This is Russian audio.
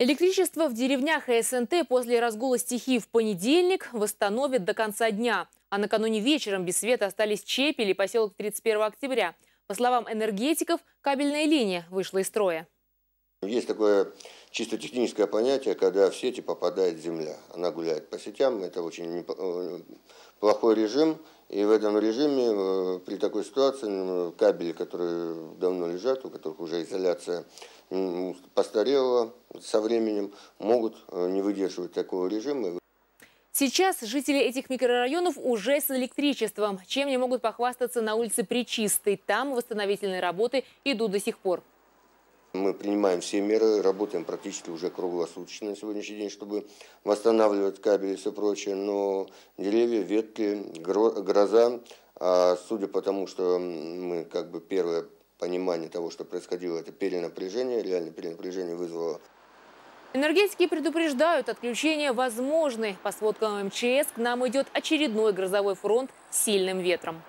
Электричество в деревнях и СНТ после разгула стихии в понедельник восстановят до конца дня. А накануне вечером без света остались чепели поселок 31 октября. По словам энергетиков, кабельная линия вышла из строя. Есть такое чисто техническое понятие, когда в сети попадает земля. Она гуляет по сетям, это очень э, плохой режим, и в этом режиме э, при такой ситуации кабели, которые давно лежат, у которых уже изоляция постарела со временем, могут э, не выдерживать такого режима. Сейчас жители этих микрорайонов уже с электричеством, чем не могут похвастаться на улице Причистой. Там восстановительные работы идут до сих пор. Мы принимаем все меры, работаем практически уже круглосуточно на сегодняшний день, чтобы восстанавливать кабели и все прочее, но деревья, ветки, гроза, а судя по тому, что мы как бы первое понимание того, что происходило, это перенапряжение, реальное перенапряжение вызвало Энергетики предупреждают, отключения возможны. По сводкам МЧС к нам идет очередной грозовой фронт с сильным ветром.